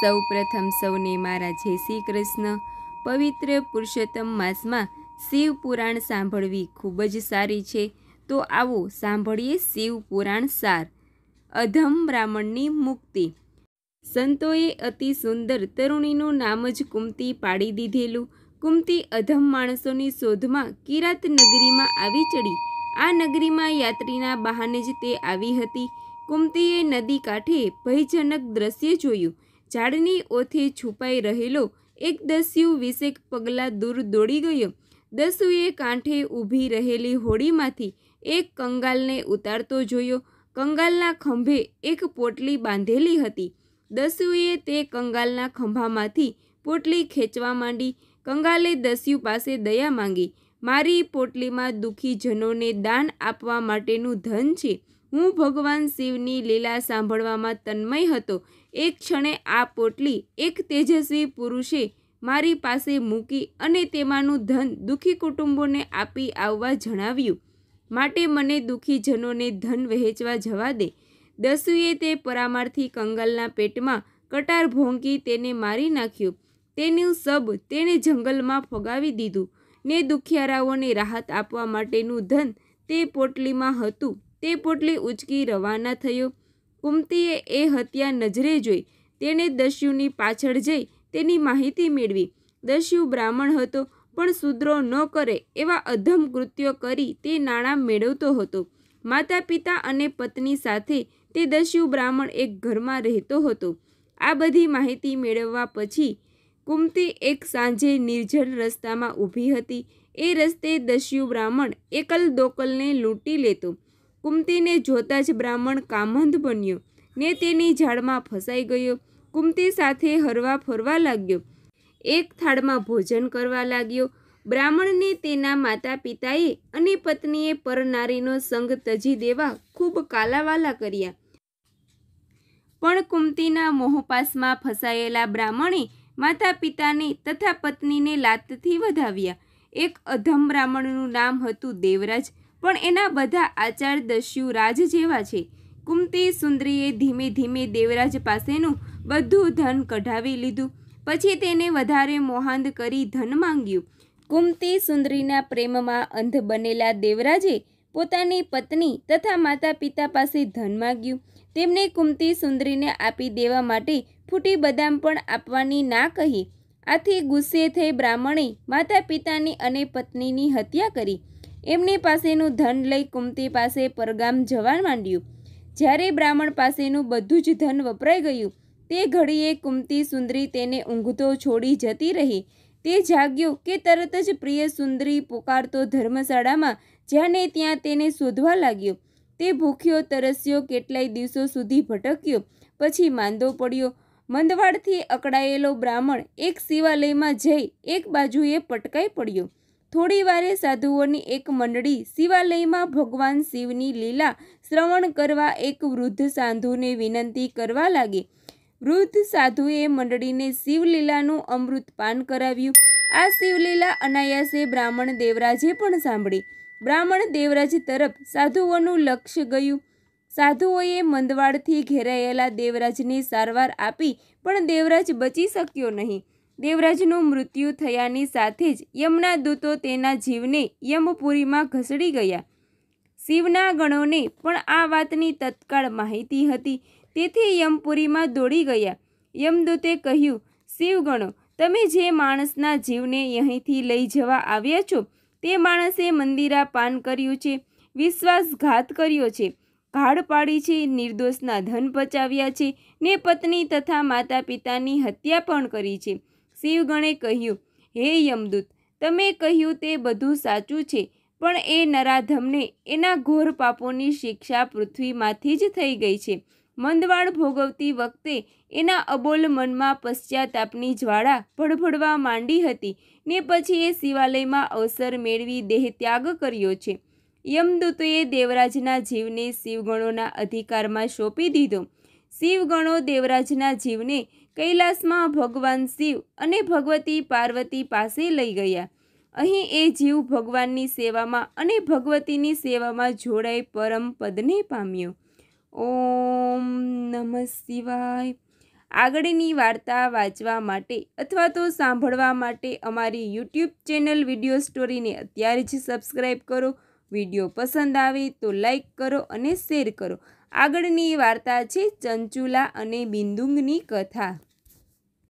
સૌ પ્રથમ સૌને મારા જય શ્રી કૃષ્ણ પવિત્ર પુરુષોત્તમ માસમાં શિવ પુરાણ સાંભળવી ખૂબ જ સારી છે તો આવો સાંભળીએ શિવ પુરાણ સાર અધમ બ્રાહ્મણની મુક્તિ સંતોએ અતિ સુંદર તરુણીનું નામ જ કુમતી પાડી દીધેલું કુમતી અધમ માણસોની શોધમાં કિરાત નગરીમાં આવી ચડી આ નગરીમાં યાત્રીના બહાને જ તે આવી હતી કુમતીએ નદી કાંઠે ભયજનક દ્રશ્ય જોયું ઝાડની ઓથી છુપાઈ રહેલો એક દસ્યુ વીસેક પગલાં દૂર દોડી ગયો દસ્યુએ કાંઠે ઊભી રહેલી હોડીમાંથી એક કંગાલને ઉતારતો જોયો કંગાલના ખંભે એક પોટલી બાંધેલી હતી દસ્યુએ તે કંગાલના ખંભામાંથી પોટલી ખેંચવા માંડી કંગાલે દસ્યુ પાસે દયા માંગી મારી પોટલીમાં દુઃખીજનોને દાન આપવા માટેનું ધન છે હું ભગવાન શિવની લીલા સાંભળવામાં તન્મય હતો એક ક્ષણે આ પોટલી એક તેજસ્વી પુરુષે મારી પાસે મૂકી અને તેમાંનું ધન દુઃખી કુટુંબોને આપી આવવા જણાવ્યું માટે મને દુઃખીજનોને ધન વહેંચવા જવા દે દસુએ તે પરામાર્થી કંગલના પેટમાં કટાર ભોંકી તેને મારી નાખ્યું તેનું સબ તેણે જંગલમાં ફગાવી દીધું ને દુખિયારાઓને રાહત આપવા માટેનું ધન તે પોટલીમાં હતું તે પોટલી ઉચકી રવાના થયો કુમતીએ એ હત્યા નજરે જોઈ તેણે દસ્યુની પાછળ જઈ તેની માહિતી મેળવી દસ્યુ બ્રાહ્મણ હતો પણ સુદ્રો ન કરે એવા અધમ કૃત્યો કરી તે નાણાં મેળવતો હતો માતા પિતા અને પત્ની સાથે તે દસ્યુ બ્રાહ્મણ એક ઘરમાં રહેતો હતો આ બધી માહિતી મેળવવા પછી કુમતી એક સાંજે નિર્જન રસ્તામાં ઊભી હતી એ રસ્તે દસ્યુ બ્રાહ્મણ એકલ દોકલને લૂંટી લેતો કુંતીને જોતાં જ બ્રાહ્મણ કામંધ બન્યો ને તેની ઝાડમાં ફસાઈ ગયો કુંતી સાથે હરવા ફરવા લાગ્યો એક થાળમાં ભોજન કરવા લાગ્યો બ્રાહ્મણને તેના માતા પિતાએ અને પત્નીએ પરનારીનો સંગ તજી દેવા ખૂબ કાલાવાલા કર્યા પણ કુંતીના મોહપાસમાં ફસાયેલા બ્રાહ્મણે માતા પિતાને તથા પત્નીને લાતથી વધાવ્યા એક અધમ બ્રાહ્મણનું નામ હતું દેવરાજ પણ એના બધા આચાર દસ્યુ રાજ જેવા છે કુમતી સુંદરીએ ધીમે ધીમે દેવરાજ પાસેનું બધું ધન કઢાવી લીધું પછી તેને વધારે મોહાંદ કરી ધન માંગ્યું કુમતી સુંદરીના પ્રેમમાં અંધ બનેલા દેવરાજે પોતાની પત્ની તથા માતા પિતા પાસે ધન માગ્યું તેમને કુમતી સુંદરીને આપી દેવા માટે ફૂટી બદામ પણ આપવાની ના કહી આથી ગુસ્સે થઈ બ્રાહ્મણે માતા પિતાની અને પત્નીની હત્યા કરી એમની પાસેનું ધન લઈ કુમતી પાસે પરગામ જવા માંડ્યું જ્યારે બ્રાહ્મણ પાસેનું બધું જ ધન વપરાઈ ગયું તે ઘડીએ કુમતી સુંદરી તેને ઊંઘતો છોડી જતી રહી તે જાગ્યો કે તરત જ પ્રિય સુંદરી પોકારતો ધર્મશાળામાં જ્યાં ત્યાં તેને શોધવા લાગ્યો તે ભૂખ્યો તરસ્યો કેટલાય દિવસો સુધી ભટક્યો પછી માંદો પડ્યો મંદવાડથી અકળાયેલો બ્રાહ્મણ એક શિવાલયમાં જઈ એક બાજુએ પટકાઈ પડ્યો થોડી વારે સાધુઓની એક મંડળી શિવાલયમાં ભગવાન શિવની લીલા શ્રવણ કરવા એક વૃદ્ધ સાધુને વિનંતી કરવા લાગી વૃદ્ધ સાધુએ મંડળીને શિવલીલાનું અમૃત પાન કરાવ્યું આ શિવલીલા અનાયાસે બ્રાહ્મણ દેવરાજે પણ સાંભળી બ્રાહ્મણ દેવરાજ તરફ સાધુઓનું લક્ષ્ય ગયું સાધુઓએ મંદવાડથી ઘેરાયેલા દેવરાજને સારવાર આપી પણ દેવરાજ બચી શક્યો નહીં દેવરાજનું મૃત્યુ થયાની સાથે જ યમના દૂતો તેના જીવને યમપુરીમાં ઘસડી ગયા શિવના ગણોને પણ આ વાતની તત્કાળ માહિતી હતી તેથી યમપુરીમાં દોડી ગયા યમદૂતે કહ્યું શિવગણો તમે જે માણસના જીવને અહીંથી લઈ જવા આવ્યા છો તે માણસે મંદિરા પાન કર્યું છે વિશ્વાસઘાત કર્યો છે ઘાડ પાડી છે નિર્દોષના ધન પચાવ્યા છે ને પત્ની તથા માતા પિતાની હત્યા પણ કરી છે શિવગણે કહ્યું હે યમદૂત તમે કહ્યું તે બધું સાચું છે પણ એ નરાધમને એના ઘોર પાપોની શિક્ષા પૃથ્વીમાંથી જ થઈ ગઈ છે મંદવાણ ભોગવતી વખતે એના અબોલ મનમાં પશ્ચાતાપની જ્વાળા ભડભડવા માંડી હતી ને પછી એ શિવાલયમાં અવસર મેળવી દેહ ત્યાગ કર્યો છે યમદૂતોએ દેવરાજના જીવને શિવગણોના અધિકારમાં સોંપી દીધો શિવગણો દેવરાજના જીવને કૈલાસમાં ભગવાન શિવ અને ભગવતી પાર્વતી પાસે લઈ ગયા અહીં એ જીવ ભગવાનની સેવામાં અને ભગવતીની સેવામાં જોડાઈ પરમ પદને પામ્યો ઓમ નમ શિવાય આગળની વાર્તા વાંચવા માટે અથવા તો સાંભળવા માટે અમારી યુટ્યુબ ચેનલ વિડીયો સ્ટોરીને અત્યારે જ સબસ્ક્રાઈબ કરો વિડીયો પસંદ આવે તો લાઈક કરો અને શેર કરો આગળની વાર્તા છે ચંચુલા અને બિંદુંગની કથા